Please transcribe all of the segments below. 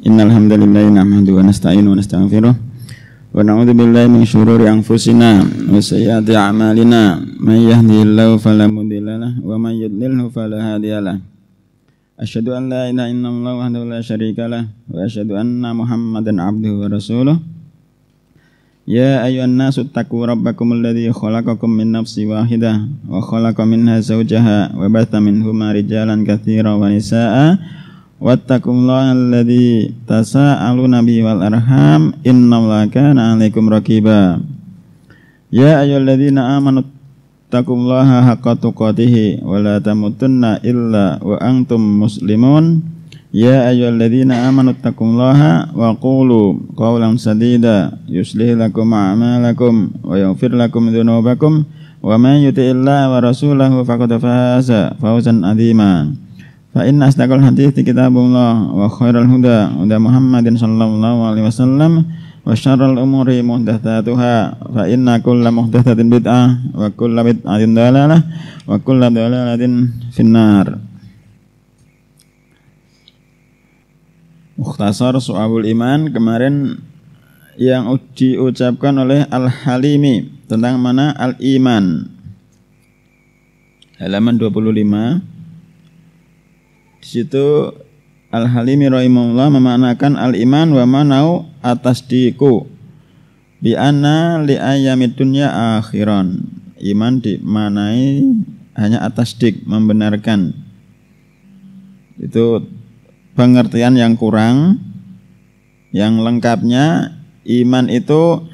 Innal hamdalillah nahmadu wa nasta'inu wa nastaghfiruh wa na'udzu billahi min syururi anfusina wa sayyiati a'malina may yahdihillahu fala mudhillalah wa may yudhlilhu fala hadiyalah asyhadu an la ilaha illallah wahdahu la syarikalah wa asyhadu anna muhammadan abduhu wa rasuluh ya ayyuhan nasu taqu rabbakum alladhi khalaqakum min nafsin wahidah wa khalaqa minha zawjaha wa batha minhum rijalan katsiran wattaqullaha alladzi tasaaluna bihi wal arham innallaha kana 'alaikum raqiba ya ayyuhalladzina amanu taqullaha haqqa tuqatih wa la tamutunna illa wa antum muslimun ya ayyuhalladzina amanu taqullaha wa qulu qawlan sadida yuslih lakum a'malakum wa yaghfir lakum dhunubakum wa man yuti'illah wa rasulahu faqad faza fawzan 'azima Fa inna astaghal hadith kitabullah wa khairal huda huda Muhammadin sallallahu alaihi wasallam wa syarrul umuri muhdatsatuha fa inna kullal muhdatsatin bid'ah wa kullal bid'atin dalalah wa kullal dalalatin finnar. Mukhtasar Su'abul Iman kemarin yang diucapkan oleh Al-Halimi tentang mana Al-Iman. Halaman 25 situ Al-Halimi rahimahullah memanakan al-iman wa manau atas diku bi anna li ayamid dunya akhiran. Iman dimanai hanya atas dik membenarkan. Itu pengertian yang kurang. Yang lengkapnya iman itu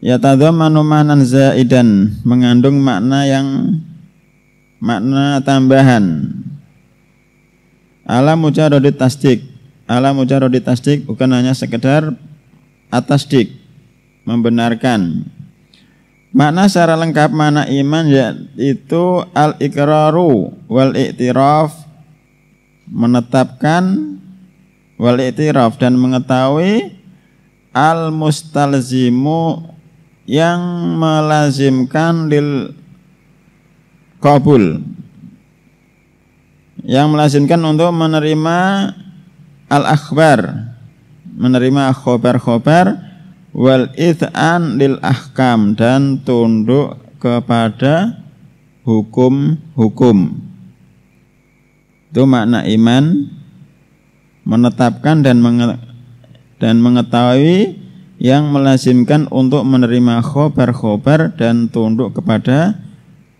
ya yatadhammanu manan zaidan mengandung makna yang makna tambahan Ala mujarodit tasdik. Ala mujarodit tasdik bukan hanya sekedar atas dik membenarkan. Makna secara lengkap makna iman yaitu al ikraru wal iktiraf menetapkan wal iktiraf dan mengetahui al mustalzimu yang melazimkan lil kabul yang melazimkan untuk menerima al-akhbar menerima khobar-khobar wal ith'an lil ahkam dan tunduk kepada hukum-hukum itu makna iman menetapkan dan dan mengetahui yang melazimkan untuk menerima khobar-khobar dan tunduk kepada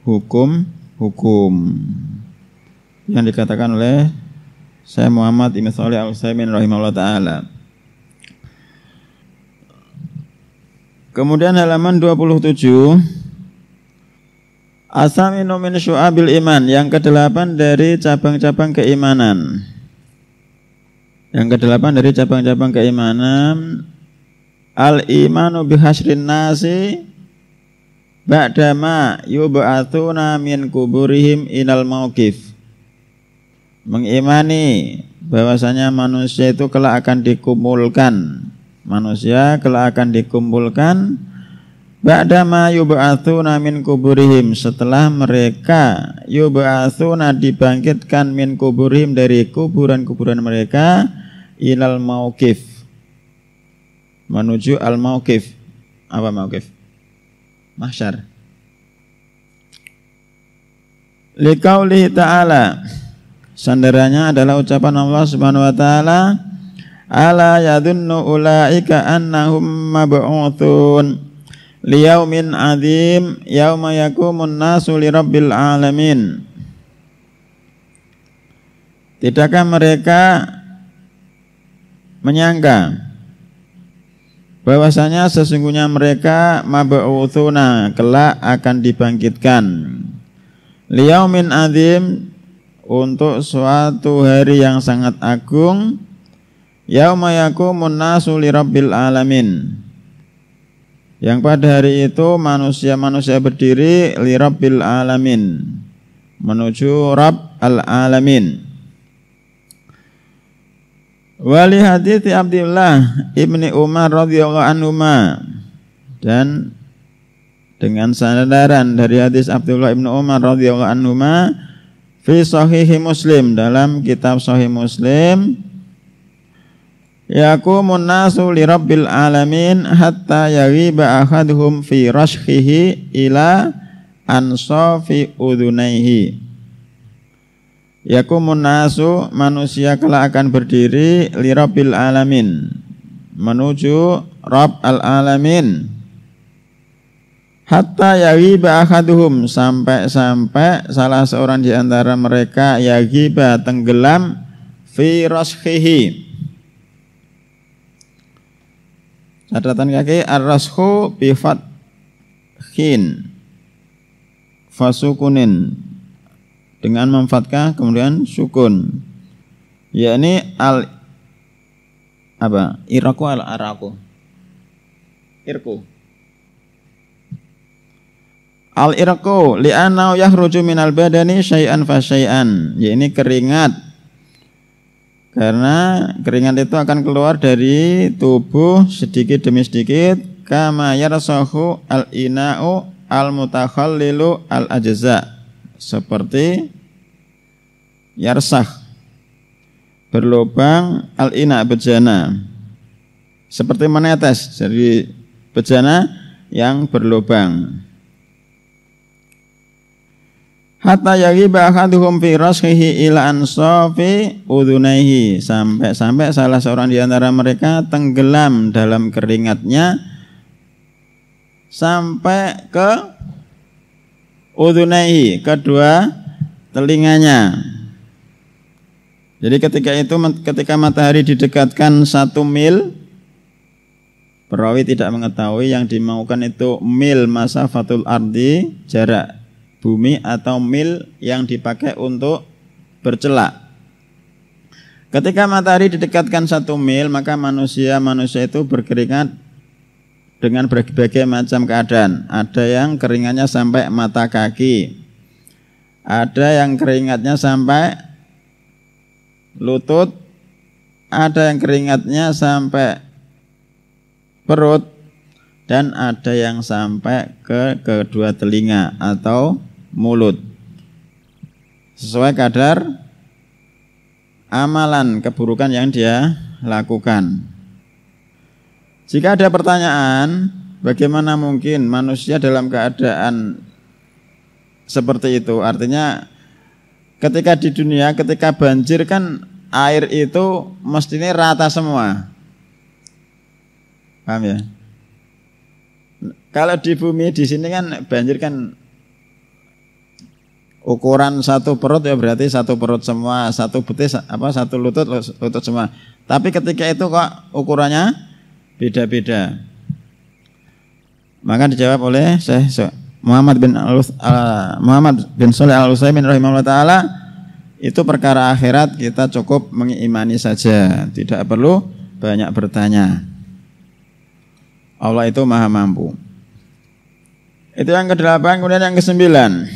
hukum-hukum yang dikatakan oleh saya Muhammad Ibn Salih al saimin rahimahullah ta'ala kemudian halaman 27 Asaminu min syu'abil iman Yang kedelapan dari cabang-cabang keimanan Yang kedelapan dari cabang-cabang keimanan Al imanu bihasrin nasi Ba'dama yub'atuna min kuburihim inal mawkif mengimani bahwasanya manusia itu kelak akan dikumpulkan manusia kelak akan dikumpulkan Ba'dama yub'atsuna min kuburihim setelah mereka yub'atsuna dibangkitkan min kuburihim dari kuburan-kuburan mereka ilal mauqif menuju al mauqif apa mauqif mahsyar liqaulihi ta'ala Sandarannya adalah ucapan Allah Subhanahu wa taala, "Ala yadhunnu ulaika annahum mab'utsun liyaumin adzim yauma yakumun nasu lirabbil alamin." Tidakkah mereka menyangka bahwasanya sesungguhnya mereka mab'utsuna kelak akan dibangkitkan liyaumin adzim untuk suatu hari yang sangat agung yauma yakumun nasu lirabbil alamin yang pada hari itu manusia-manusia berdiri lirabbil alamin menuju rab al-alamin Wali hadithi Abdullah ibni Umar radhiyallahu anhu dan dengan sandaran dari hadis Abdullah ibnu Umar radhiyallahu anhu fi sahihi muslim dalam kitab sahih muslim yakumun nasu li rabbil alamin hatta yaghiba ahaduhum fi rashkihi ila ansofi udunaihi yakumun nasu manusia kelak akan berdiri li rabbil alamin menuju rabb al alamin Hatta yagiba ahaduhum sampai-sampai salah seorang di antara mereka yagiba tenggelam fi raskhihi. Catatan kaki ar-raskhu bi khin fasukunin dengan memfatkah kemudian sukun yakni al apa iraku al araku irku al irqu li'annahu min minal badani syai'an fa syai'an ya ini keringat karena keringat itu akan keluar dari tubuh sedikit demi sedikit kama yarsahu al ina'u al mutakhallilu al ajza seperti yarsah berlubang al ina bejana seperti menetes dari bejana yang berlubang hatta yagiba ahaduhum fi rashihi ila ansafi udunaihi sampai-sampai salah seorang di antara mereka tenggelam dalam keringatnya sampai ke udunaihi kedua telinganya jadi ketika itu ketika matahari didekatkan satu mil perawi tidak mengetahui yang dimaukan itu mil masa fatul ardi jarak bumi atau mil yang dipakai untuk bercelak. Ketika matahari didekatkan satu mil, maka manusia-manusia itu berkeringat dengan berbagai macam keadaan. Ada yang keringatnya sampai mata kaki, ada yang keringatnya sampai lutut, ada yang keringatnya sampai perut, dan ada yang sampai ke kedua telinga atau mulut sesuai kadar amalan keburukan yang dia lakukan. Jika ada pertanyaan, bagaimana mungkin manusia dalam keadaan seperti itu? Artinya ketika di dunia, ketika banjir kan air itu mestinya rata semua. Paham ya? Kalau di bumi di sini kan banjir kan ukuran satu perut ya berarti satu perut semua, satu betis apa satu lutut lutut semua. Tapi ketika itu kok ukurannya beda-beda. Maka dijawab oleh Syekh Muhammad bin Al Muhammad bin Saleh Al Utsaimin rahimahullah taala itu perkara akhirat kita cukup mengimani saja, tidak perlu banyak bertanya. Allah itu Maha Mampu. Itu yang kedelapan, kemudian yang kesembilan.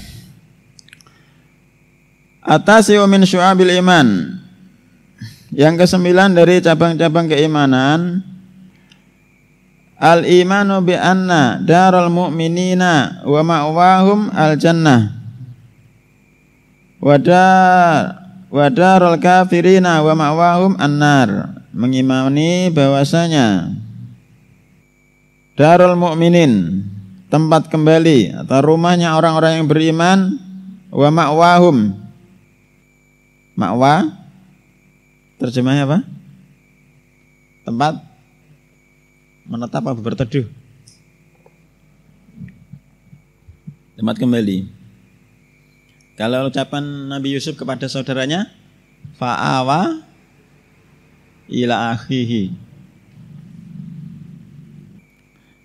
Atasiu min syu'abil iman. Yang kesembilan dari cabang-cabang keimanan Al imanu bi anna daral mu'minina wa ma'wahum al jannah Wadar wada wa kafirina wa ma'wahum annar mengimani bahwasanya darul mu'minin tempat kembali atau rumahnya orang-orang yang beriman wa ma'wahum Makwa terjemahnya apa? Tempat menetap apa berteduh? Tempat kembali. Kalau ucapan Nabi Yusuf kepada saudaranya, fa'awa ila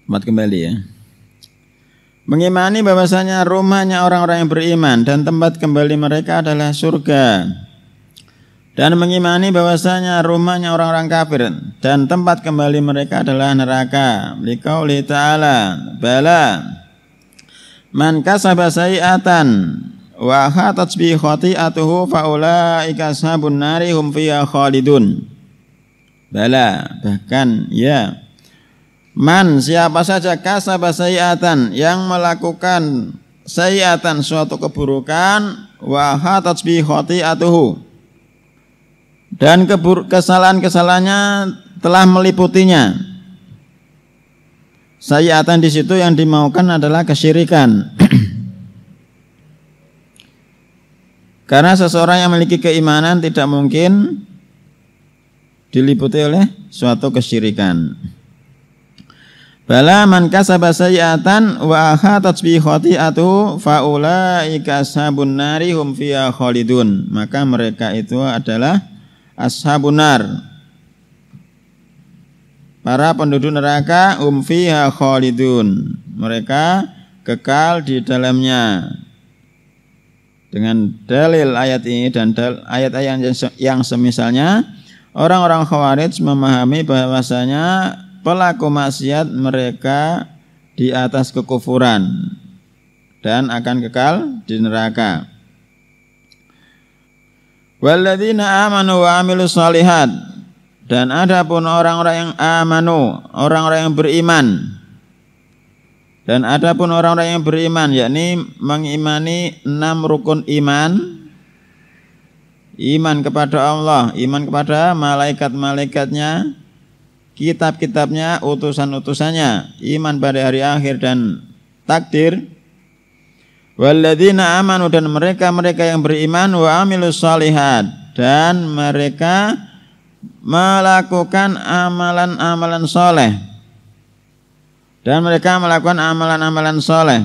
Tempat kembali ya. Mengimani bahwasanya rumahnya orang-orang yang beriman dan tempat kembali mereka adalah surga dan mengimani bahwasanya rumahnya orang-orang kafir dan tempat kembali mereka adalah neraka. Likauli ta'ala, bala man kasaba sayi'atan wa khatat bi khati'atuhu fa ulaika ashabun nari hum fiha khalidun. Bala, bahkan ya man siapa saja kasaba sayi'atan yang melakukan sayi'atan suatu keburukan wa khatat bi khati'atuhu dan kesalahan-kesalahannya telah meliputinya. Sayyatan di situ yang dimaukan adalah kesyirikan. Karena seseorang yang memiliki keimanan tidak mungkin diliputi oleh suatu kesyirikan. Bala man kasaba sayyatan wa aha bi khati'atu faulaika sabun nari hum fiha khalidun. Maka mereka itu adalah Ashabunar, para penduduk neraka um fiha khalidun mereka kekal di dalamnya dengan dalil ayat ini dan ayat-ayat yang semisalnya orang-orang khawarij memahami bahwasanya pelaku maksiat mereka di atas kekufuran dan akan kekal di neraka. Walladzina amanu wa amilu salihat dan adapun orang-orang yang amanu, orang-orang yang beriman. Dan adapun orang-orang yang beriman yakni mengimani enam rukun iman. Iman kepada Allah, iman kepada malaikat-malaikatnya, kitab-kitabnya, utusan-utusannya, iman pada hari akhir dan takdir Walladzina amanu dan mereka-mereka yang beriman wa amilus salihat dan mereka melakukan amalan-amalan soleh dan mereka melakukan amalan-amalan soleh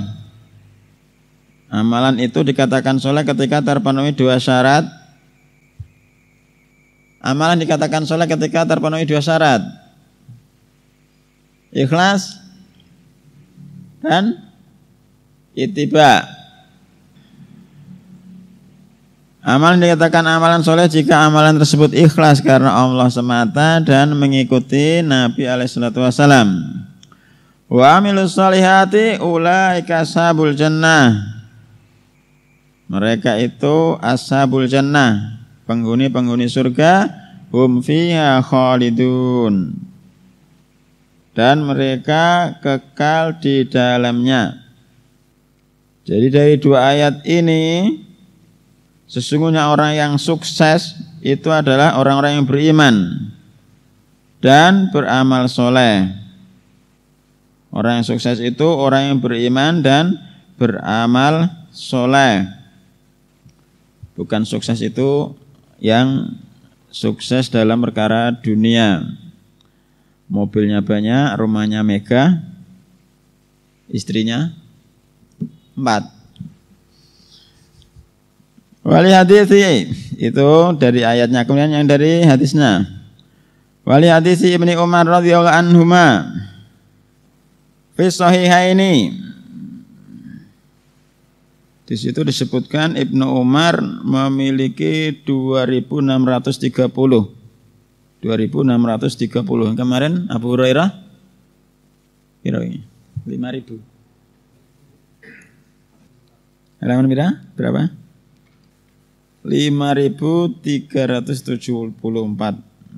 amalan itu dikatakan soleh ketika terpenuhi dua syarat amalan dikatakan soleh ketika terpenuhi dua syarat ikhlas dan itibak Amalan dikatakan amalan soleh jika amalan tersebut ikhlas karena Allah semata dan mengikuti Nabi alaihissalatu wassalam. Wa amilus salihati ulaika sabul jannah. Mereka itu asabul jannah, penghuni-penghuni surga, hum fiha khalidun. Dan mereka kekal di dalamnya. Jadi dari dua ayat ini Sesungguhnya orang yang sukses itu adalah orang-orang yang beriman dan beramal soleh. Orang yang sukses itu orang yang beriman dan beramal soleh. Bukan sukses itu yang sukses dalam perkara dunia. Mobilnya banyak, rumahnya mega, istrinya empat Wali hadisi itu dari ayatnya kemudian yang dari hadisnya. Wali hadisi Ibni Umar radhiyallahu anhu ma ini. di situ disebutkan Ibnu Umar memiliki 2630 2630 kemarin Abu Hurairah kira 5000 halaman berapa 5374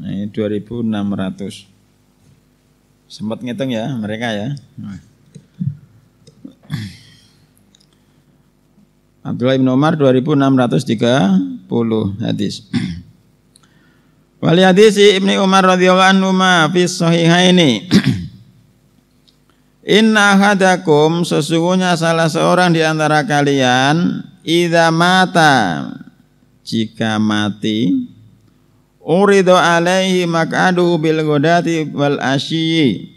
ini 2600 sempat ngitung ya mereka ya Abdullah bin Umar 2630 hadis Wali hadis Ibni Umar radhiyallahu anhu ma fi sahihaini Inna hadakum sesungguhnya salah seorang di antara kalian idza mata jika mati urido alaihi makadu bil ghadati wal asyi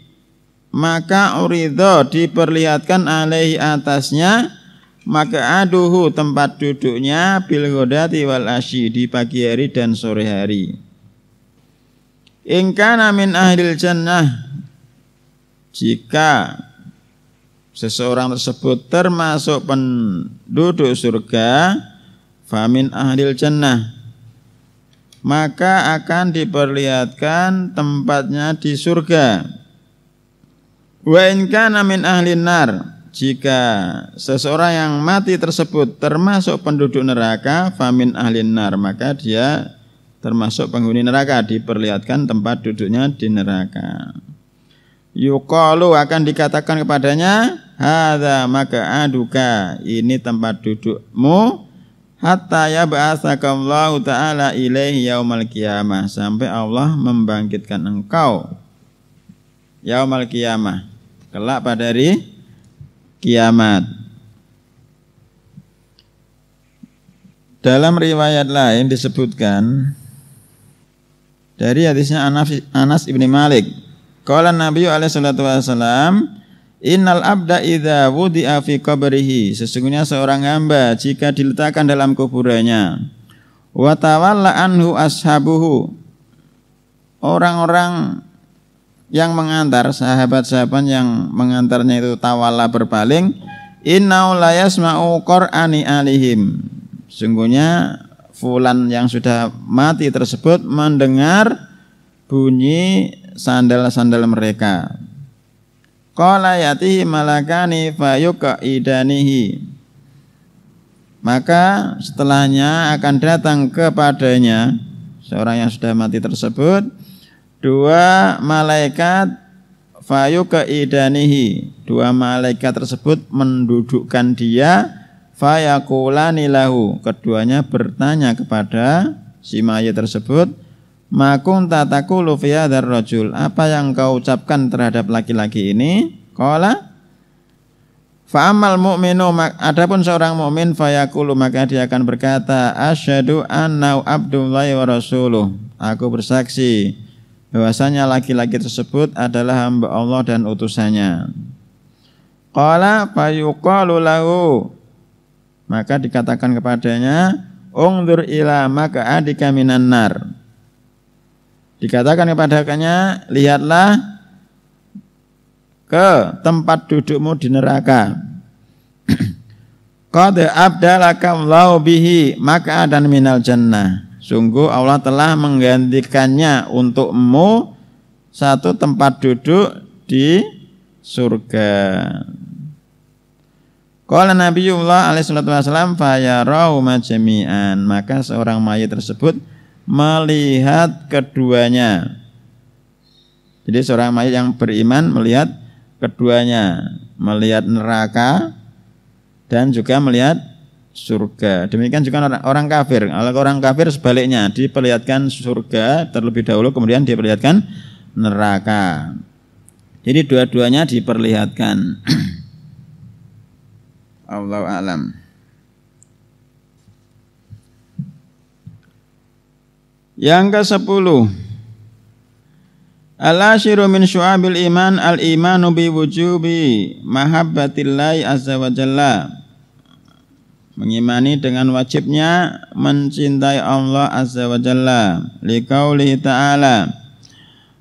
maka urido diperlihatkan alaihi atasnya maka aduhu tempat duduknya bil ghadati wal asyi di pagi hari dan sore hari ingkana min ahlil jannah jika seseorang tersebut termasuk penduduk surga famin ahlil jannah maka akan diperlihatkan tempatnya di surga wa in kana min ahlin nar jika seseorang yang mati tersebut termasuk penduduk neraka famin ahlin nar maka dia termasuk penghuni neraka diperlihatkan tempat duduknya di neraka yuqalu akan dikatakan kepadanya hadza maka aduka ini tempat dudukmu hatta ya Allah ta'ala ilaihi yaumal qiyamah sampai Allah membangkitkan engkau yaumal qiyamah kelak pada hari kiamat dalam riwayat lain disebutkan dari hadisnya Anas, Anas ibni Malik Kala Nabi alaihi salatu wasallam Innal abda idza wudi'a fi qabrihi sesungguhnya seorang hamba jika diletakkan dalam kuburannya wa tawalla anhu ashabuhu orang-orang yang mengantar sahabat-sahabat yang mengantarnya itu tawalla berpaling innau la yasma'u qur'ani alihim sungguhnya fulan yang sudah mati tersebut mendengar bunyi sandal-sandal mereka Qala yatihi malakani idanihi. Maka setelahnya akan datang kepadanya seorang yang sudah mati tersebut dua malaikat idanihi. Dua malaikat tersebut mendudukkan dia fayakulani lahu. Keduanya bertanya kepada si mayat tersebut, Makun tataku lufiya dar rojul. Apa yang kau ucapkan terhadap laki-laki ini? Kola. Fa'amal mu'minu adapun seorang mukmin fayakulu maka dia akan berkata asyhadu anna abdullahi wa rasuluh. Aku bersaksi bahwasanya laki-laki tersebut adalah hamba Allah dan utusannya. Qala fayuqalu lahu maka dikatakan kepadanya ungdur ila maka adika minan nar Dikatakan kepadanya, lihatlah ke tempat dudukmu di neraka. Qad abdalaka Allah bihi maka dan minal jannah. Sungguh Allah telah menggantikannya untukmu satu tempat duduk di surga. Qala Nabiullah alaihi wasallam fayarau majmian Maka seorang mayit tersebut melihat keduanya. Jadi seorang mayat yang beriman melihat keduanya, melihat neraka dan juga melihat surga. Demikian juga orang, orang kafir. Kalau orang kafir sebaliknya diperlihatkan surga terlebih dahulu kemudian diperlihatkan neraka. Jadi dua-duanya diperlihatkan. Allah alam. Yang ke-10 Al-ashiru min syu'abil iman al-imanu bi wujubi mahabbatillahi azza wa jalla Mengimani dengan wajibnya mencintai Allah azza wa jalla liqaulihi ta'ala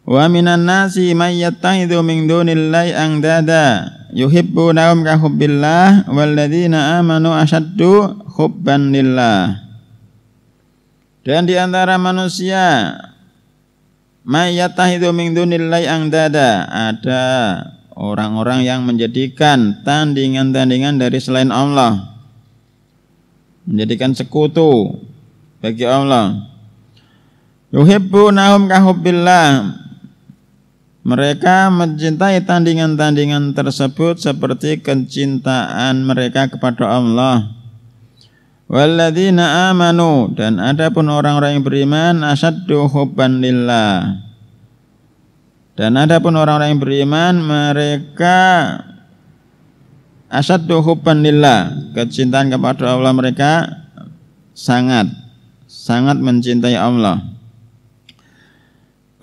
Wa minan nasi may yattakhidhu min dunillahi angdada yuhibbu ka hubbillah walladzina amanu ashaddu hubban lillah dan di antara manusia itu min dunillahi angdada ada orang-orang yang menjadikan tandingan-tandingan dari selain Allah menjadikan sekutu bagi Allah yuhibbunahum kahubbillah mereka mencintai tandingan-tandingan tersebut seperti kecintaan mereka kepada Allah Walladzina amanu dan adapun orang-orang yang beriman asyaddu hubban lillah. Dan adapun orang-orang yang beriman mereka asyaddu hubban lillah, kecintaan kepada Allah mereka sangat sangat mencintai Allah.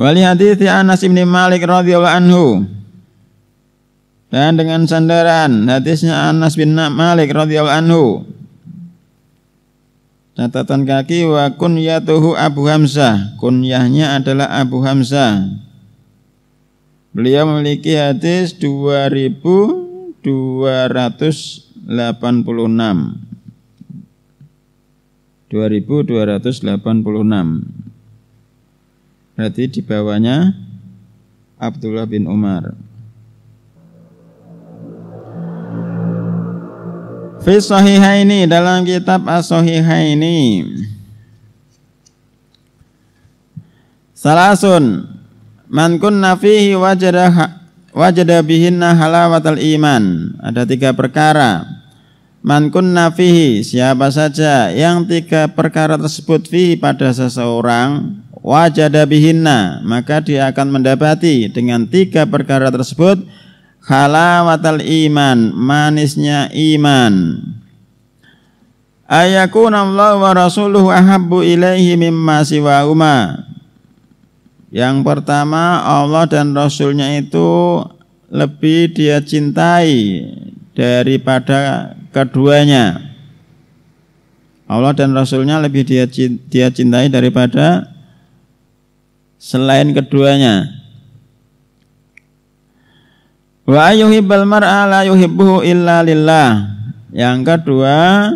Wali hadits Anas bin Malik radhiyallahu anhu. Dan dengan sandaran hadisnya Anas bin Malik radhiyallahu anhu Catatan kaki wa kunyatuhu Abu Hamzah. Kunyahnya adalah Abu Hamzah. Beliau memiliki hadis 2286. 2286. Berarti di bawahnya Abdullah bin Umar. Fisohihaini dalam kitab Asohihaini Salasun man kunna fihi wajada wajada bihinna halawatal iman. Ada tiga perkara. Man kunna fihi siapa saja yang tiga perkara tersebut fihi pada seseorang wajada bihinna maka dia akan mendapati dengan tiga perkara tersebut halawatal iman manisnya iman Ayakun Allah wa rasuluhu ahabbu ilaihi mimma siwahuma yang pertama Allah dan Rasulnya itu lebih dia cintai daripada keduanya Allah dan Rasulnya lebih dia cintai daripada selain keduanya Wa yuhibbal mar'a la yuhibbuhu illa lillah. Yang kedua,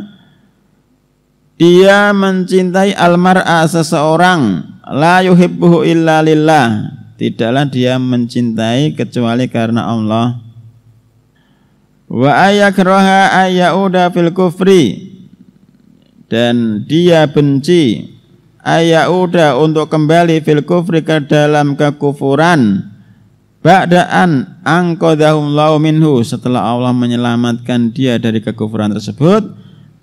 dia mencintai almar'a seseorang la yuhibbuhu illa lillah. Tidaklah dia mencintai kecuali karena Allah. Wa ayakraha ayyauda fil kufri. Dan dia benci ayyauda untuk kembali fil kufri ke dalam kekufuran Ba'daan angkodahum lau minhu setelah Allah menyelamatkan dia dari kekufuran tersebut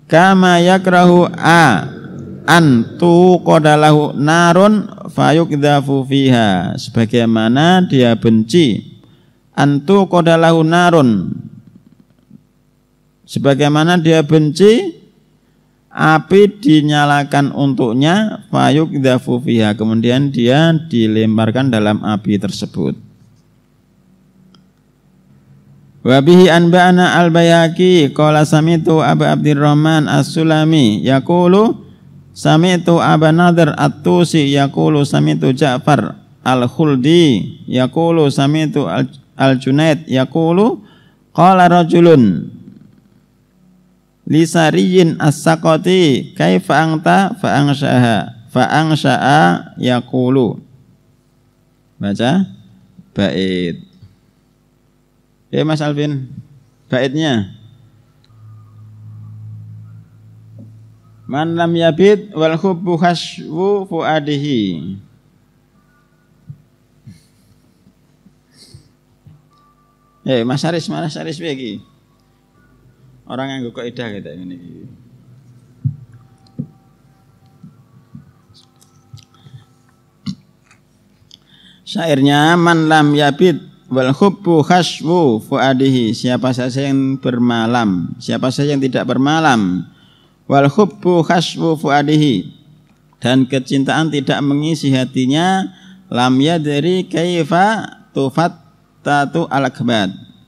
kama yakrahu a an qadalahu narun fayukdafu fiha sebagaimana dia benci an qadalahu narun sebagaimana dia benci api dinyalakan untuknya fayukdafu fiha kemudian dia dilemparkan dalam api tersebut Wa bihi anba'ana al bayaki qala sami'tu Abu Abdurrahman As-Sulami yaqulu sami'tu Abu Nadir At-Tusi yaqulu sami'tu Ja'far Al-Khuldi yaqulu sami'tu Al-Junaid yaqulu qala rajulun lisariyin as-saqati kaifa anta fa'angsha'a fa'angsya'a yaqulu baca bait Oke eh, Mas Alvin, baitnya. Man lam yabid wal hubbu khaswu fuadihi. Ya, Mas Aris, Mas Aris iki? Orang yang kok idah kita ini. Syairnya man lam yabid wal khubbu khaswu fuadihi siapa saja yang bermalam siapa saja yang tidak bermalam wal khubbu khaswu fuadihi dan kecintaan tidak mengisi hatinya lam yadri kaifa tufat tatu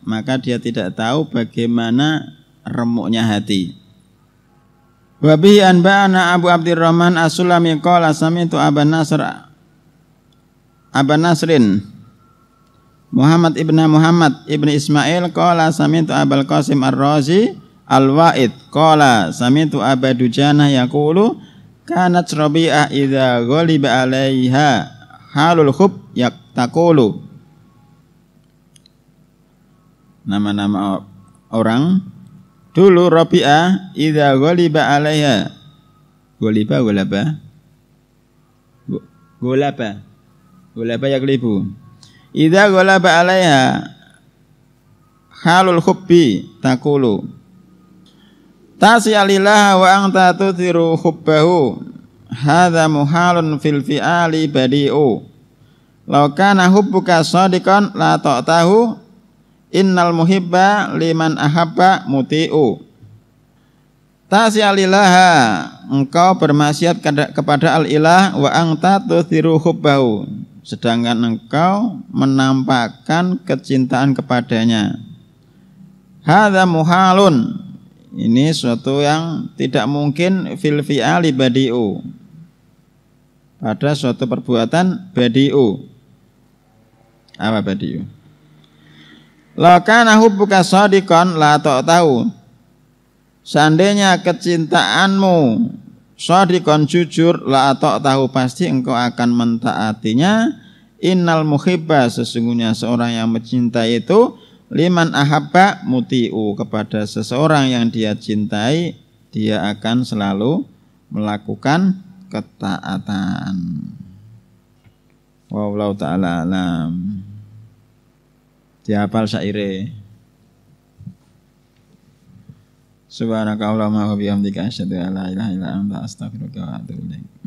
maka dia tidak tahu bagaimana remuknya hati Wabi anba'ana Abu Abdurrahman As-Sulami qala sami'tu Aban Nasr Aban Nasrin Muhammad ibn Muhammad ibn Ismail qala sami'tu Abul Qasim Ar-Razi Al-Wa'id qala sami'tu Abu Dujana yaqulu kanat Rabi'ah idza ghaliba 'alaiha halul khub yaqtaqulu Nama-nama orang dulu Rabi'ah idza ghaliba 'alaiha Goliba golapa golapa ghalaba yaklibu Idza ghalaba 'alaiha halul khubbi takulu tasi wa anta tuthiru khubbahu hadza muhalun fil fi'ali badi'u law kana hubbuka sadiqan la ta'tahu innal muhibba liman ahabba muti'u tasi engkau bermaksiat kepada al-ilah wa anta tuthiru khubbahu sedangkan engkau menampakkan kecintaan kepadanya. Hadza muhalun. Ini suatu yang tidak mungkin fil fi'ali badi'u. Pada suatu perbuatan badi'u. Apa badi'u? Lakana hubbuka sadiqan la tahu. Seandainya kecintaanmu Sadiqan jujur la atok tahu pasti engkau akan mentaatinya. Innal muhibba sesungguhnya seorang yang mencintai itu liman ahabba muti'u kepada seseorang yang dia cintai dia akan selalu melakukan ketaatan. Wallahu taala alam. Dihafal syairnya. Subhanakallahumma wa bihamdika asyhadu an la ilaha illa anta astaghfiruka wa atubu ilaik.